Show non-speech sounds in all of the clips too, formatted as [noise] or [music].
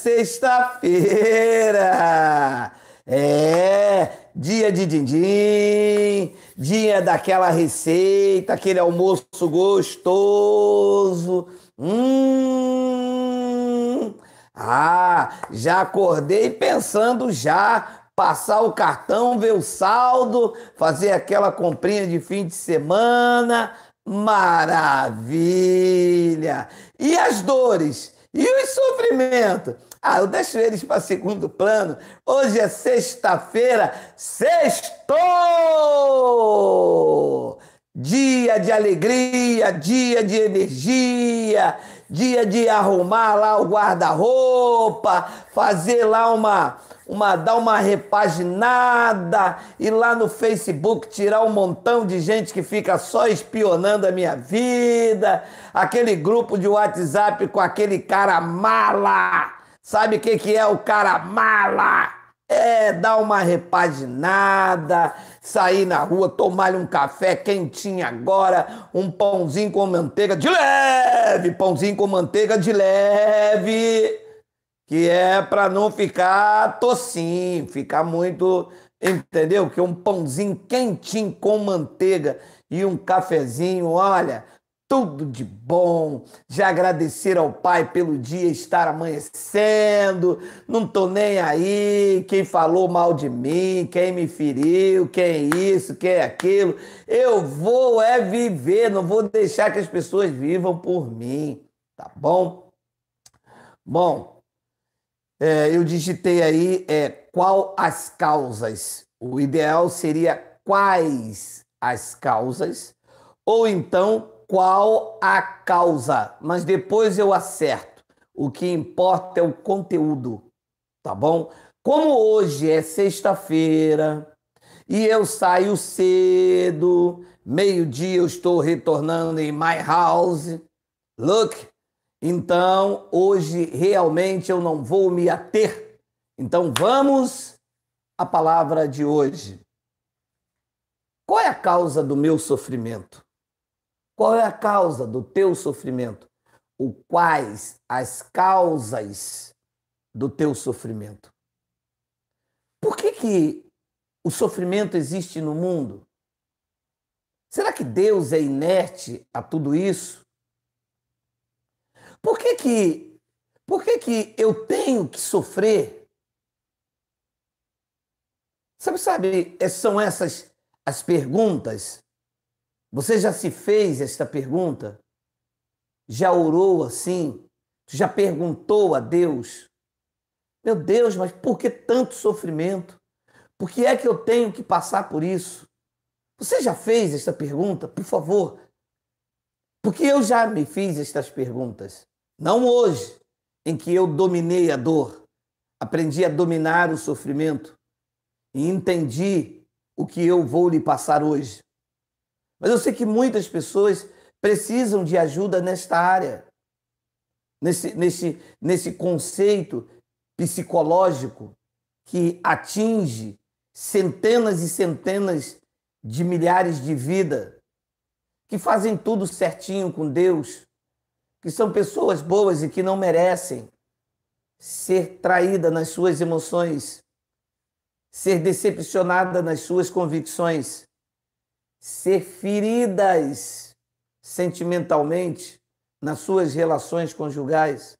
sexta-feira. É, dia de dindim, dia daquela receita, aquele almoço gostoso. Hum. Ah, já acordei pensando já passar o cartão, ver o saldo, fazer aquela comprinha de fim de semana. Maravilha! E as dores? E os sofrimentos? Ah, eu deixo eles para segundo plano. Hoje é sexta-feira, sexto! Dia de alegria, dia de energia, dia de arrumar lá o guarda-roupa, fazer lá uma, uma dar uma repaginada, ir lá no Facebook tirar um montão de gente que fica só espionando a minha vida, aquele grupo de WhatsApp com aquele cara mala Sabe o que, que é o cara mala? É dar uma repaginada, sair na rua, tomar um café quentinho agora, um pãozinho com manteiga de leve, pãozinho com manteiga de leve, que é para não ficar tocinho, ficar muito, entendeu? Que é um pãozinho quentinho com manteiga e um cafezinho, olha, tudo de bom, já agradecer ao Pai pelo dia estar amanhecendo, não tô nem aí, quem falou mal de mim, quem me feriu, quem é isso, quem é aquilo, eu vou é viver, não vou deixar que as pessoas vivam por mim, tá bom? Bom, é, eu digitei aí é, qual as causas, o ideal seria quais as causas, ou então qual a causa, mas depois eu acerto. O que importa é o conteúdo, tá bom? Como hoje é sexta-feira e eu saio cedo, meio-dia eu estou retornando em my house. Look, então hoje realmente eu não vou me ater. Então vamos à palavra de hoje. Qual é a causa do meu sofrimento? Qual é a causa do teu sofrimento? O quais as causas do teu sofrimento? Por que, que o sofrimento existe no mundo? Será que Deus é inerte a tudo isso? Por que que, por que, que eu tenho que sofrer? Sabe, sabe, é, são essas as perguntas você já se fez esta pergunta? Já orou assim? Já perguntou a Deus? Meu Deus, mas por que tanto sofrimento? Por que é que eu tenho que passar por isso? Você já fez esta pergunta? Por favor. Porque eu já me fiz estas perguntas. Não hoje, em que eu dominei a dor, aprendi a dominar o sofrimento e entendi o que eu vou lhe passar hoje. Mas eu sei que muitas pessoas precisam de ajuda nesta área, nesse, nesse, nesse conceito psicológico que atinge centenas e centenas de milhares de vidas, que fazem tudo certinho com Deus, que são pessoas boas e que não merecem ser traída nas suas emoções, ser decepcionada nas suas convicções, ser feridas sentimentalmente nas suas relações conjugais.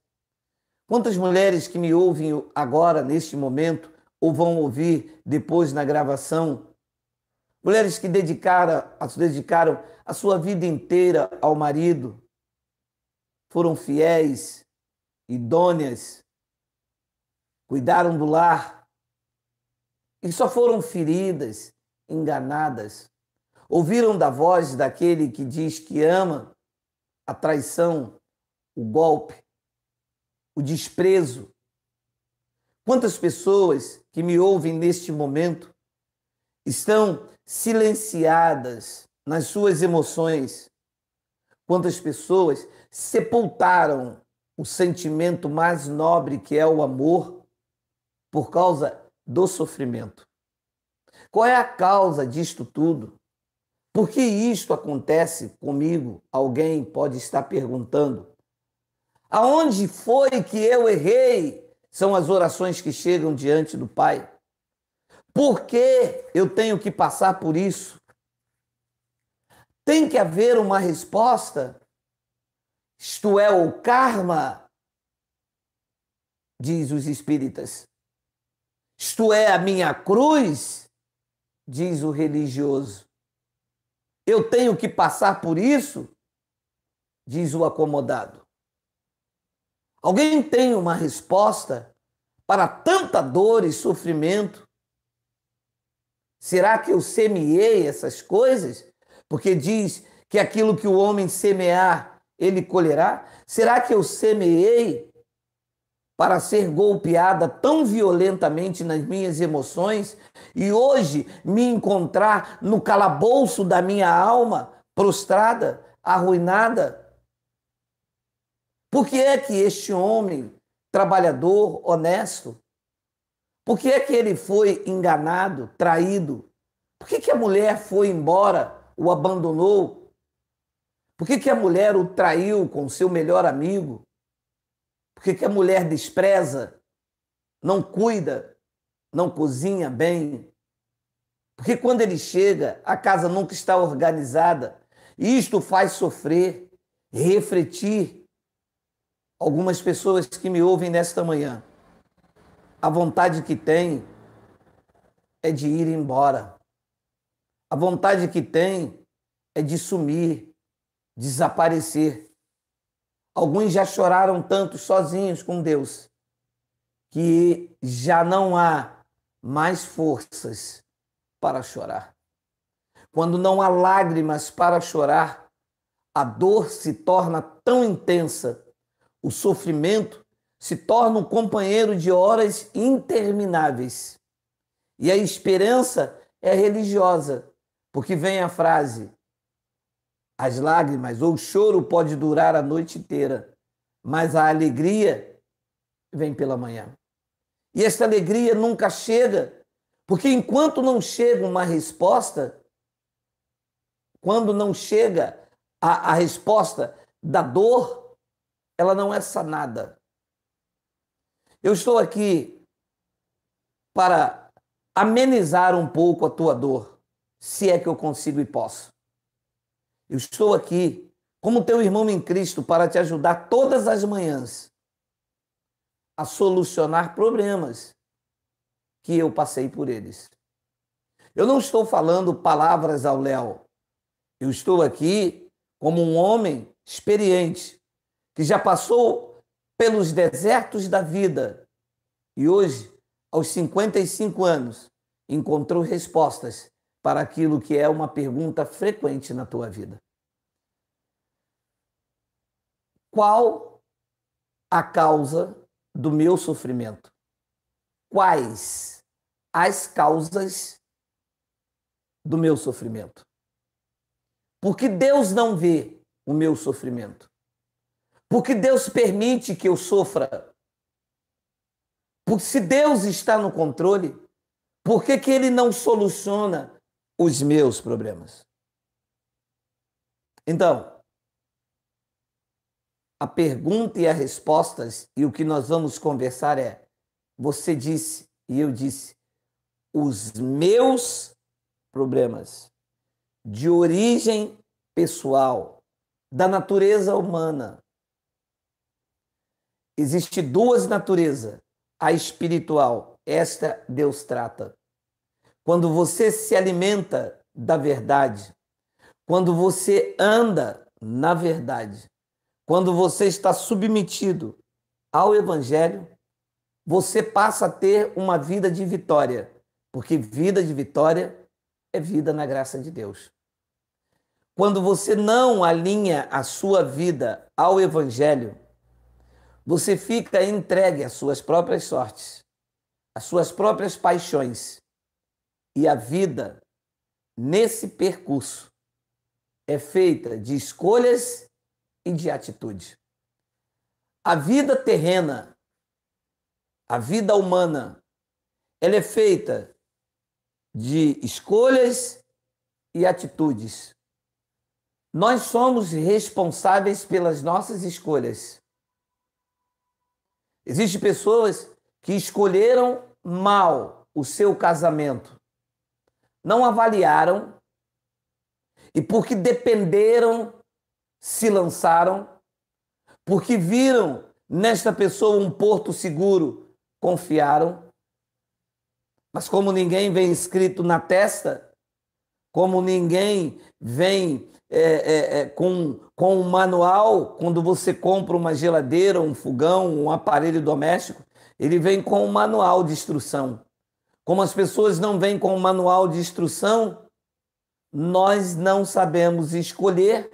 Quantas mulheres que me ouvem agora, neste momento, ou vão ouvir depois na gravação, mulheres que dedicaram, dedicaram a sua vida inteira ao marido, foram fiéis, idôneas, cuidaram do lar e só foram feridas, enganadas Ouviram da voz daquele que diz que ama a traição, o golpe, o desprezo. Quantas pessoas que me ouvem neste momento estão silenciadas nas suas emoções? Quantas pessoas sepultaram o sentimento mais nobre que é o amor por causa do sofrimento? Qual é a causa disto tudo? Por que isto acontece comigo? Alguém pode estar perguntando. Aonde foi que eu errei? São as orações que chegam diante do Pai. Por que eu tenho que passar por isso? Tem que haver uma resposta. Isto é o karma, diz os espíritas. Isto é a minha cruz, diz o religioso. Eu tenho que passar por isso? Diz o acomodado. Alguém tem uma resposta para tanta dor e sofrimento? Será que eu semeei essas coisas? Porque diz que aquilo que o homem semear, ele colherá. Será que eu semeei para ser golpeada tão violentamente nas minhas emoções e hoje me encontrar no calabouço da minha alma, prostrada, arruinada? Por que é que este homem, trabalhador, honesto, por que é que ele foi enganado, traído? Por que, que a mulher foi embora, o abandonou? Por que, que a mulher o traiu com seu melhor amigo? Porque que a mulher despreza, não cuida, não cozinha bem? Porque quando ele chega, a casa nunca está organizada. E isto faz sofrer, refletir algumas pessoas que me ouvem nesta manhã. A vontade que tem é de ir embora. A vontade que tem é de sumir, desaparecer. Alguns já choraram tanto sozinhos com Deus que já não há mais forças para chorar. Quando não há lágrimas para chorar, a dor se torna tão intensa, o sofrimento se torna um companheiro de horas intermináveis. E a esperança é religiosa, porque vem a frase: as lágrimas ou o choro pode durar a noite inteira, mas a alegria vem pela manhã. E esta alegria nunca chega, porque enquanto não chega uma resposta, quando não chega a, a resposta da dor, ela não é sanada. Eu estou aqui para amenizar um pouco a tua dor, se é que eu consigo e posso. Eu estou aqui como teu irmão em Cristo para te ajudar todas as manhãs a solucionar problemas que eu passei por eles. Eu não estou falando palavras ao Léo. Eu estou aqui como um homem experiente que já passou pelos desertos da vida e hoje, aos 55 anos, encontrou respostas para aquilo que é uma pergunta frequente na tua vida. Qual a causa do meu sofrimento? Quais as causas do meu sofrimento? Porque Deus não vê o meu sofrimento. Porque Deus permite que eu sofra. Porque se Deus está no controle, por que, que ele não soluciona os meus problemas. Então, a pergunta e as respostas e o que nós vamos conversar é: você disse e eu disse, os meus problemas de origem pessoal, da natureza humana. Existe duas naturezas, a espiritual, esta Deus trata. Quando você se alimenta da verdade, quando você anda na verdade, quando você está submetido ao Evangelho, você passa a ter uma vida de vitória, porque vida de vitória é vida na graça de Deus. Quando você não alinha a sua vida ao Evangelho, você fica entregue às suas próprias sortes, às suas próprias paixões, e a vida, nesse percurso, é feita de escolhas e de atitude. A vida terrena, a vida humana, ela é feita de escolhas e atitudes. Nós somos responsáveis pelas nossas escolhas. Existem pessoas que escolheram mal o seu casamento não avaliaram e porque dependeram, se lançaram, porque viram nesta pessoa um porto seguro, confiaram. Mas como ninguém vem escrito na testa, como ninguém vem é, é, é, com, com um manual, quando você compra uma geladeira, um fogão, um aparelho doméstico, ele vem com um manual de instrução. Como as pessoas não vêm com o um manual de instrução, nós não sabemos escolher,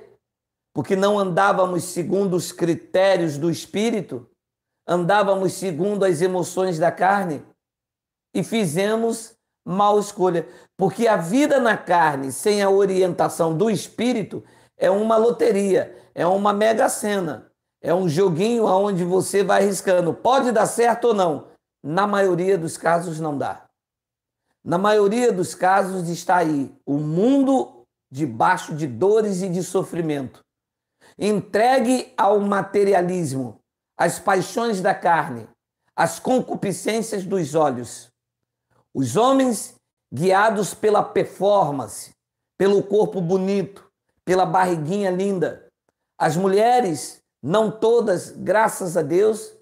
porque não andávamos segundo os critérios do espírito, andávamos segundo as emoções da carne e fizemos mal escolha. Porque a vida na carne, sem a orientação do espírito, é uma loteria, é uma mega cena, é um joguinho onde você vai arriscando. Pode dar certo ou não? Na maioria dos casos, não dá. Na maioria dos casos está aí o mundo debaixo de dores e de sofrimento, entregue ao materialismo, às paixões da carne, às concupiscências dos olhos. Os homens, guiados pela performance, pelo corpo bonito, pela barriguinha linda. As mulheres, não todas, graças a Deus,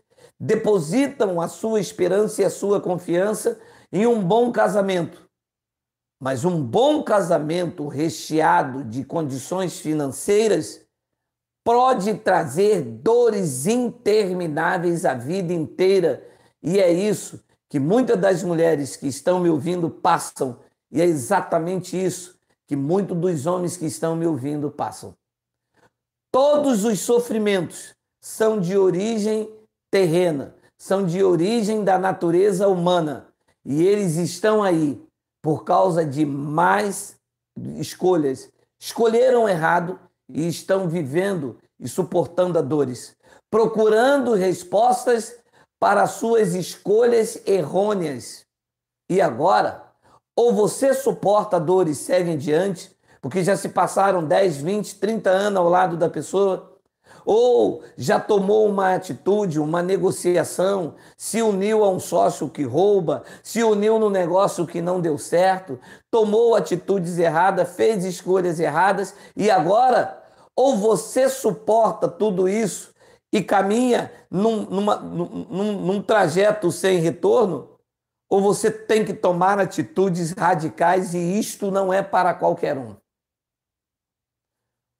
depositam a sua esperança e a sua confiança em um bom casamento. Mas um bom casamento recheado de condições financeiras pode trazer dores intermináveis a vida inteira. E é isso que muitas das mulheres que estão me ouvindo passam. E é exatamente isso que muitos dos homens que estão me ouvindo passam. Todos os sofrimentos são de origem terrena, são de origem da natureza humana. E eles estão aí por causa de mais escolhas. Escolheram errado e estão vivendo e suportando a dores, procurando respostas para suas escolhas errôneas. E agora, ou você suporta a dor e segue em diante, porque já se passaram 10, 20, 30 anos ao lado da pessoa, ou já tomou uma atitude, uma negociação, se uniu a um sócio que rouba, se uniu no negócio que não deu certo, tomou atitudes erradas, fez escolhas erradas e agora ou você suporta tudo isso e caminha num, numa, num, num trajeto sem retorno, ou você tem que tomar atitudes radicais e isto não é para qualquer um.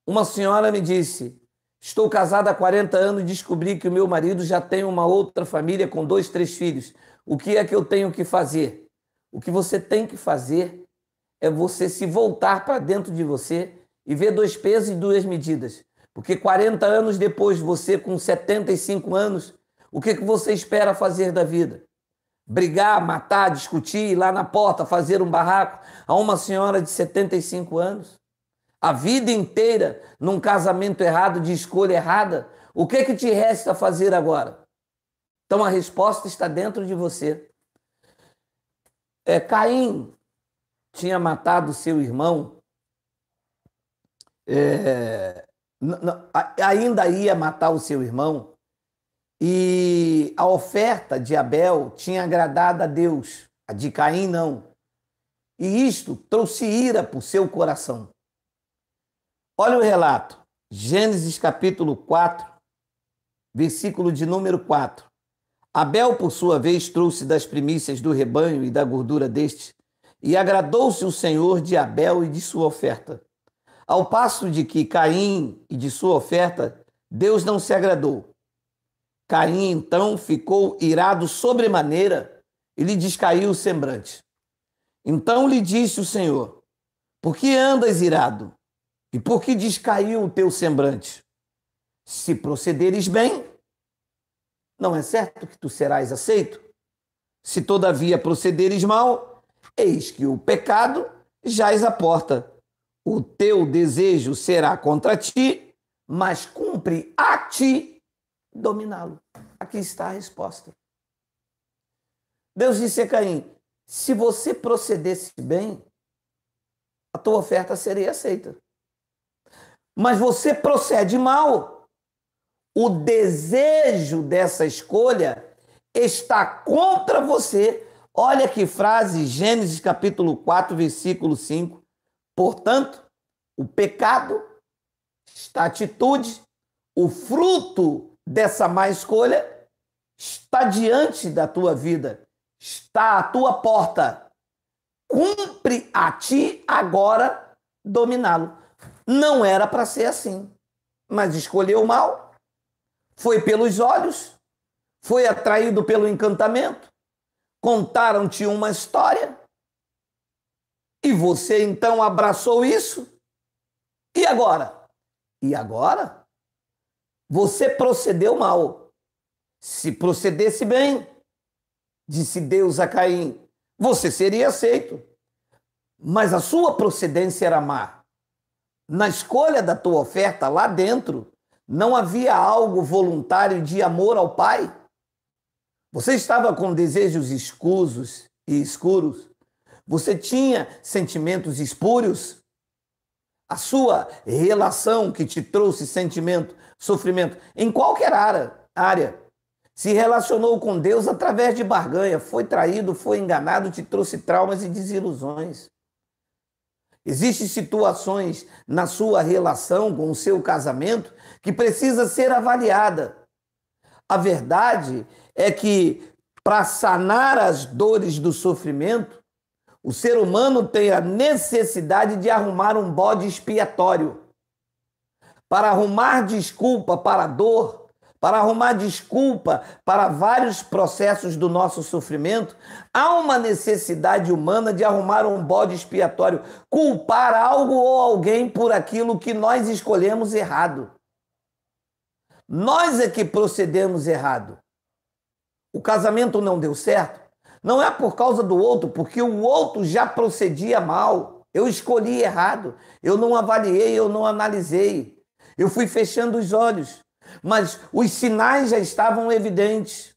Uma senhora me disse: Estou casada há 40 anos e descobri que o meu marido já tem uma outra família com dois, três filhos. O que é que eu tenho que fazer? O que você tem que fazer é você se voltar para dentro de você e ver dois pesos e duas medidas. Porque 40 anos depois, você com 75 anos, o que, que você espera fazer da vida? Brigar, matar, discutir, ir lá na porta, fazer um barraco a uma senhora de 75 anos? a vida inteira num casamento errado, de escolha errada, o que, que te resta fazer agora? Então a resposta está dentro de você. É, Caim tinha matado seu irmão, é, ainda ia matar o seu irmão, e a oferta de Abel tinha agradado a Deus, a de Caim não. E isto trouxe ira para o seu coração. Olha o relato. Gênesis capítulo 4, versículo de número 4. Abel, por sua vez, trouxe das primícias do rebanho e da gordura deste, e agradou-se o Senhor de Abel e de sua oferta. Ao passo de que Caim e de sua oferta, Deus não se agradou. Caim então ficou irado sobremaneira e lhe descaiu o semblante. Então lhe disse o Senhor: Por que andas irado? E por que descaiu o teu semblante? Se procederes bem, não é certo que tu serás aceito? Se todavia procederes mal, eis que o pecado jaz à porta. O teu desejo será contra ti, mas cumpre a ti dominá-lo. Aqui está a resposta. Deus disse a Caim: se você procedesse bem, a tua oferta seria aceita mas você procede mal. O desejo dessa escolha está contra você. Olha que frase, Gênesis capítulo 4, versículo 5. Portanto, o pecado, esta atitude, o fruto dessa má escolha está diante da tua vida, está à tua porta. Cumpre a ti agora dominá-lo. Não era para ser assim, mas escolheu mal, foi pelos olhos, foi atraído pelo encantamento, contaram-te uma história e você então abraçou isso. E agora? E agora? Você procedeu mal. Se procedesse bem, disse Deus a Caim, você seria aceito. Mas a sua procedência era má na escolha da tua oferta lá dentro, não havia algo voluntário de amor ao Pai? Você estava com desejos escusos e escuros? Você tinha sentimentos espúrios? A sua relação que te trouxe sentimento, sofrimento, em qualquer área, se relacionou com Deus através de barganha, foi traído, foi enganado, te trouxe traumas e desilusões. Existem situações na sua relação com o seu casamento que precisa ser avaliada. A verdade é que para sanar as dores do sofrimento, o ser humano tem a necessidade de arrumar um bode expiatório. Para arrumar desculpa para a dor, para arrumar desculpa para vários processos do nosso sofrimento, há uma necessidade humana de arrumar um bode expiatório, culpar algo ou alguém por aquilo que nós escolhemos errado. Nós é que procedemos errado. O casamento não deu certo, não é por causa do outro, porque o outro já procedia mal. Eu escolhi errado, eu não avaliei, eu não analisei. Eu fui fechando os olhos mas os sinais já estavam evidentes.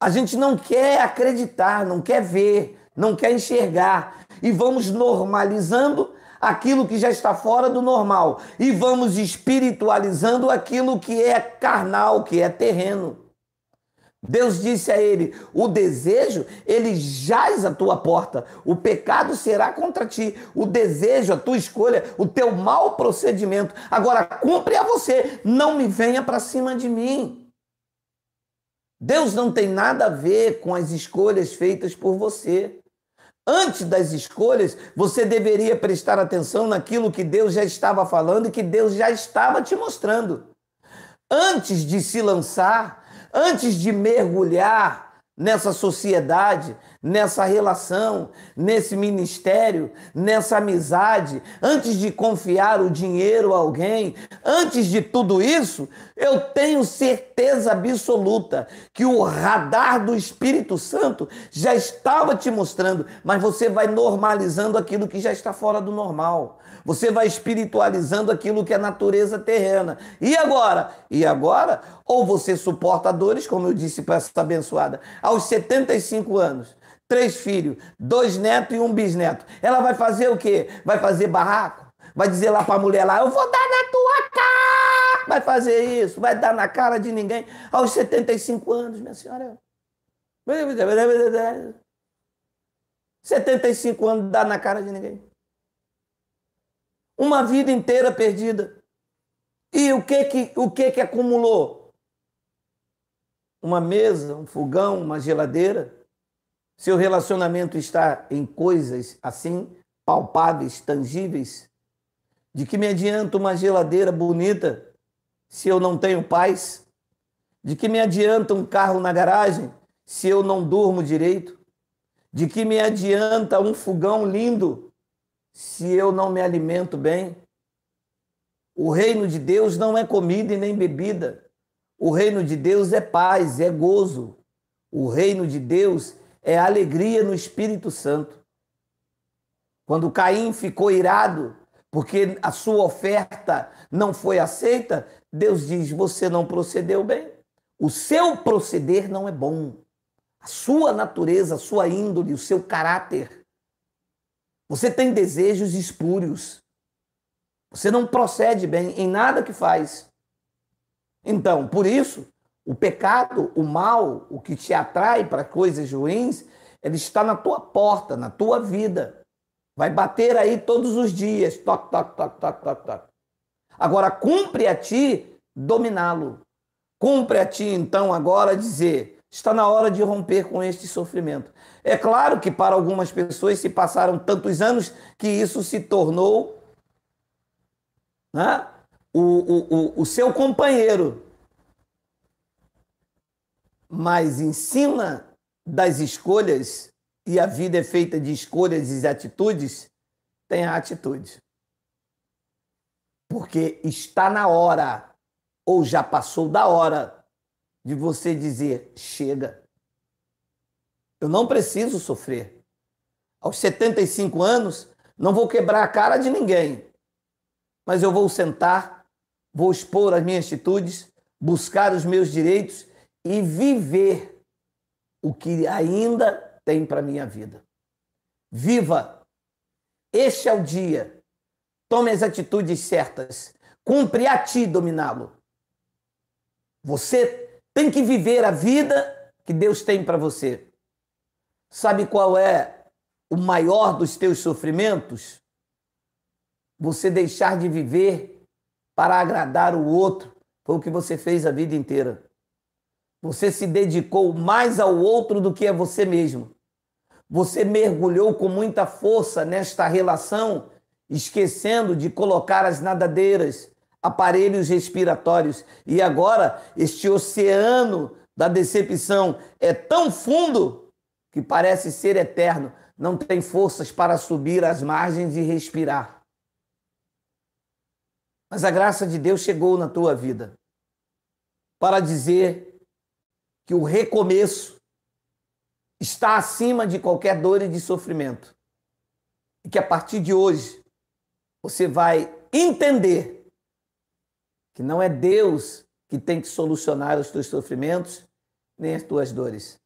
A gente não quer acreditar, não quer ver, não quer enxergar. E vamos normalizando aquilo que já está fora do normal. E vamos espiritualizando aquilo que é carnal, que é terreno. Deus disse a ele: o desejo, ele jaz à tua porta, o pecado será contra ti, o desejo, a tua escolha, o teu mau procedimento. Agora cumpre a você, não me venha para cima de mim. Deus não tem nada a ver com as escolhas feitas por você. Antes das escolhas, você deveria prestar atenção naquilo que Deus já estava falando e que Deus já estava te mostrando. Antes de se lançar, antes de mergulhar nessa sociedade, nessa relação, nesse ministério, nessa amizade, antes de confiar o dinheiro a alguém, antes de tudo isso, eu tenho certeza absoluta que o radar do Espírito Santo já estava te mostrando, mas você vai normalizando aquilo que já está fora do normal. Você vai espiritualizando aquilo que é natureza terrena. E agora? E agora? Ou você suporta dores, como eu disse para essa abençoada, aos 75 anos três filhos, dois netos e um bisneto. Ela vai fazer o quê? Vai fazer barraco? Vai dizer lá para a mulher lá, eu vou dar na tua cara! Vai fazer isso, vai dar na cara de ninguém aos 75 anos, minha senhora. 75 [laughs] anos, dá na cara de ninguém. Uma vida inteira perdida. E o que que, o que, que acumulou? Uma mesa, um fogão, uma geladeira. Seu relacionamento está em coisas assim, palpáveis, tangíveis. De que me adianta uma geladeira bonita se eu não tenho paz? De que me adianta um carro na garagem se eu não durmo direito? De que me adianta um fogão lindo se eu não me alimento bem. O reino de Deus não é comida e nem bebida. O reino de Deus é paz, é gozo. O reino de Deus é alegria no Espírito Santo. Quando Caim ficou irado porque a sua oferta não foi aceita, Deus diz: Você não procedeu bem. O seu proceder não é bom. A sua natureza, a sua índole, o seu caráter você tem desejos espúrios. Você não procede bem em nada que faz. Então, por isso, o pecado, o mal, o que te atrai para coisas ruins, ele está na tua porta, na tua vida. Vai bater aí todos os dias. Toc, toc, toc, toc, toc, toc. Agora, cumpre a ti dominá-lo. Cumpre a ti, então, agora dizer: está na hora de romper com este sofrimento. É claro que para algumas pessoas se passaram tantos anos que isso se tornou né, o, o, o, o seu companheiro. Mas ensina das escolhas, e a vida é feita de escolhas e atitudes, tem a atitude. Porque está na hora, ou já passou da hora, de você dizer: chega. Eu não preciso sofrer. Aos 75 anos, não vou quebrar a cara de ninguém, mas eu vou sentar, vou expor as minhas atitudes, buscar os meus direitos e viver o que ainda tem para minha vida. Viva! Este é o dia. Tome as atitudes certas. Cumpre a ti dominá-lo. Você tem que viver a vida que Deus tem para você. Sabe qual é o maior dos teus sofrimentos? Você deixar de viver para agradar o outro. Foi o que você fez a vida inteira. Você se dedicou mais ao outro do que a você mesmo. Você mergulhou com muita força nesta relação, esquecendo de colocar as nadadeiras, aparelhos respiratórios. E agora, este oceano da decepção é tão fundo que parece ser eterno, não tem forças para subir às margens e respirar. Mas a graça de Deus chegou na tua vida para dizer que o recomeço está acima de qualquer dor e de sofrimento. E que a partir de hoje você vai entender que não é Deus que tem que solucionar os teus sofrimentos nem as tuas dores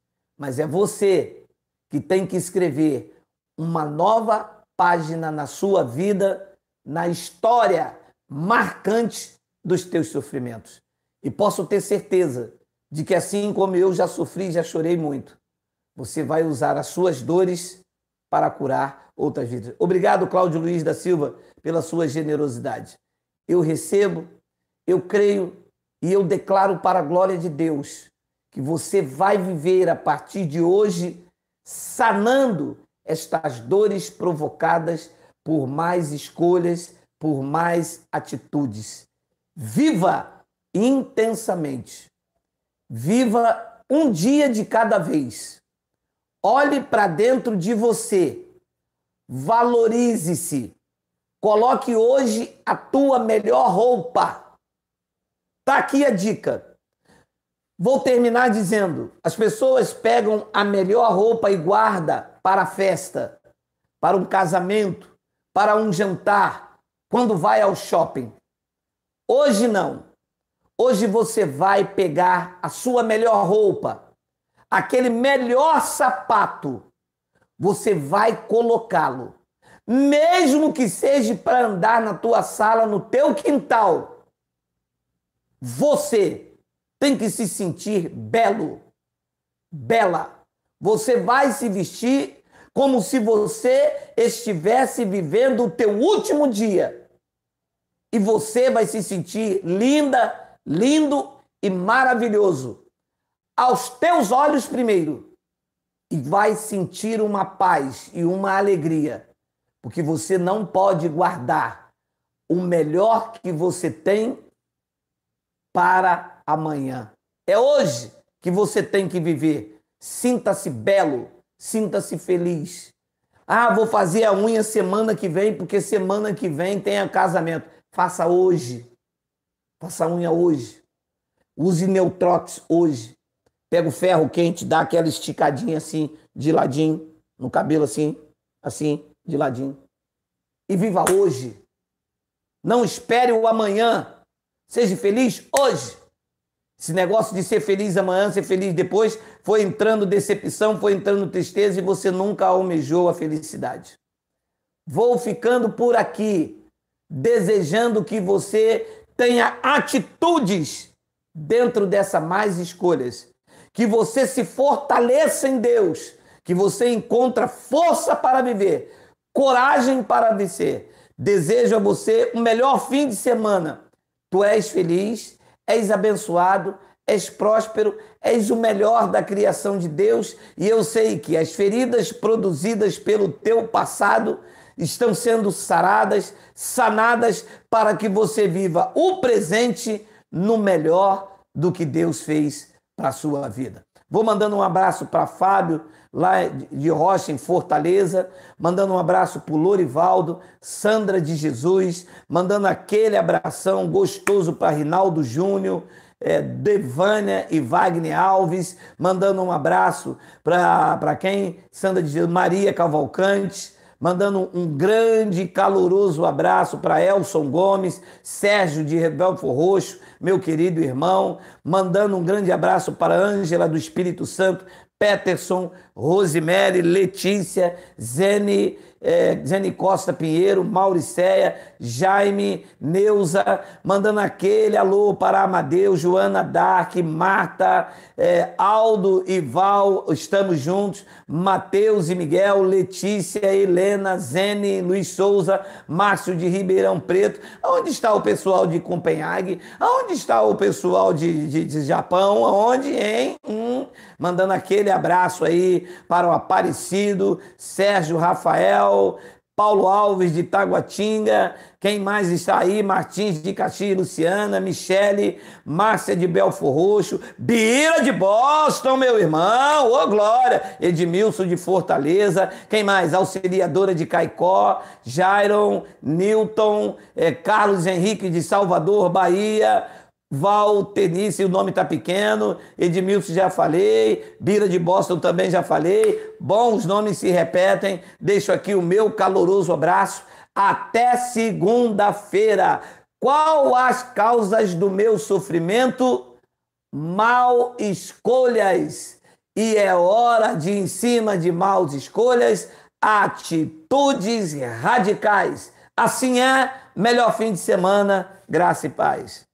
mas é você que tem que escrever uma nova página na sua vida, na história marcante dos teus sofrimentos. E posso ter certeza de que, assim como eu já sofri, já chorei muito, você vai usar as suas dores para curar outras vidas. Obrigado, Cláudio Luiz da Silva, pela sua generosidade. Eu recebo, eu creio e eu declaro para a glória de Deus que você vai viver a partir de hoje sanando estas dores provocadas por mais escolhas, por mais atitudes. Viva intensamente. Viva um dia de cada vez. Olhe para dentro de você. Valorize-se. Coloque hoje a tua melhor roupa. Tá aqui a dica. Vou terminar dizendo: as pessoas pegam a melhor roupa e guarda para a festa, para um casamento, para um jantar, quando vai ao shopping. Hoje não. Hoje você vai pegar a sua melhor roupa, aquele melhor sapato, você vai colocá-lo. Mesmo que seja para andar na tua sala, no teu quintal. Você tem que se sentir belo, bela. Você vai se vestir como se você estivesse vivendo o teu último dia. E você vai se sentir linda, lindo e maravilhoso. Aos teus olhos primeiro. E vai sentir uma paz e uma alegria, porque você não pode guardar o melhor que você tem para amanhã. É hoje que você tem que viver. Sinta-se belo, sinta-se feliz. Ah, vou fazer a unha semana que vem, porque semana que vem tem a casamento. Faça hoje. Faça a unha hoje. Use Neutrox hoje. Pega o ferro quente, dá aquela esticadinha assim, de ladinho, no cabelo assim, assim, de ladinho. E viva hoje. Não espere o amanhã. Seja feliz hoje. Esse negócio de ser feliz amanhã, ser feliz depois, foi entrando decepção, foi entrando tristeza e você nunca almejou a felicidade. Vou ficando por aqui, desejando que você tenha atitudes dentro dessa mais escolhas, que você se fortaleça em Deus, que você encontra força para viver, coragem para vencer. Desejo a você um melhor fim de semana. Tu és feliz és abençoado, és próspero, és o melhor da criação de Deus, e eu sei que as feridas produzidas pelo teu passado estão sendo saradas, sanadas, para que você viva o presente no melhor do que Deus fez para a sua vida. Vou mandando um abraço para Fábio, lá de Rocha, em Fortaleza, mandando um abraço para o Lorivaldo, Sandra de Jesus, mandando aquele abração gostoso para Rinaldo Júnior, é, Devânia e Wagner Alves, mandando um abraço para quem? Sandra de Jesus, Maria Cavalcante, mandando um grande caloroso abraço para Elson Gomes, Sérgio de Rebelfo Roxo, meu querido irmão, mandando um grande abraço para Ângela do Espírito Santo, Peterson, Rosemary, Letícia, Zene, é, Zene Costa Pinheiro, Mauricéia, Jaime, Neuza, mandando aquele alô para Amadeu, Joana Dark, Marta, é, Aldo e Val, estamos juntos, Matheus e Miguel, Letícia, Helena, Zene, Luiz Souza, Márcio de Ribeirão Preto. Onde está o pessoal de Copenhague? Onde está o pessoal de, de, de Japão? Onde, hein? Hum, mandando aquele abraço aí para o Aparecido, Sérgio Rafael, Paulo Alves de Taguatinga, quem mais está aí? Martins de Caxias Luciana, Michele, Márcia de Belfo Roxo, Bira de Boston, meu irmão, ô oh, Glória, Edmilson de Fortaleza, quem mais? Auxiliadora de Caicó, Jairon, Newton, eh, Carlos Henrique de Salvador, Bahia, Valtenice, o nome está pequeno, Edmilson já falei, Bira de Boston também já falei, bons nomes se repetem, deixo aqui o meu caloroso abraço, até segunda-feira. Qual as causas do meu sofrimento? Mal escolhas. E é hora de, em cima de maus escolhas, atitudes radicais. Assim é, melhor fim de semana, graça e paz.